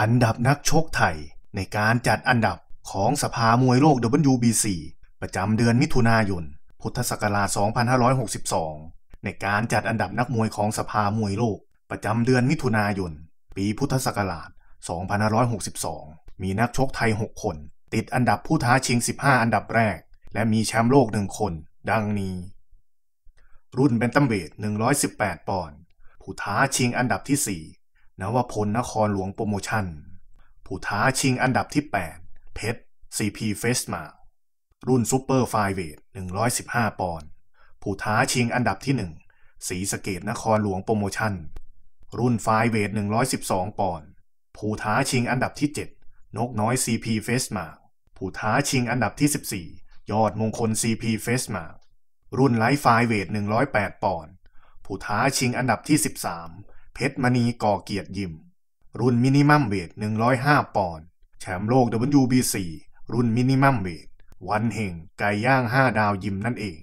อันดับนักชกไทยในการจัดอันดับของสภามวยโลก WBC ประจำเดือนมิถุนายนพุทธศักราช 2562 ในการจัดอันดับนักมวยของสภามวยโลกประจำเดือนมิถุนายนปีพุทธศักราช 2562 มีนักชกไทย 6 คน ติดอันดับผู้ท้าชิง 15 อันดับแรก และมีแชมป์โลก 1 คน ดังนี้ รุ่นเบนตัมเบด118 ปอนด์ผู้ท้าชิงอันดับที่ 4นวพลนครหลวงโปรโมชั่น ผู้ท้าชิงอันดับที่ 8เพชร CP เฟสมารุ่นซูเปอร์ไฟเวท115 ปอนด์ผู้ท้าชิงอันดับที่ 1 สีสเกตนครหลวงโปรโมชั่น รุ่นไฟเวท112ปอนด์ผู้ท้าชิงอันดับที่ 7 นกน้อย CP เฟสมาผู้ท้าชิงอันดับที่ 14 ยอดมงคล CP เฟสมารุ่นไลฟ์ไฟเวท108ปอนด์ผู้ท้าชิงอันดับที่ 13เพชรมณีก่อเกียรติยิมรุ่นมินิมัมเวท105 ปอนด์แชมป์โลก WBC รุ่นมินิมัมเวทวันเฮงไก่ย่าง5ดาวยิมนั่นเอง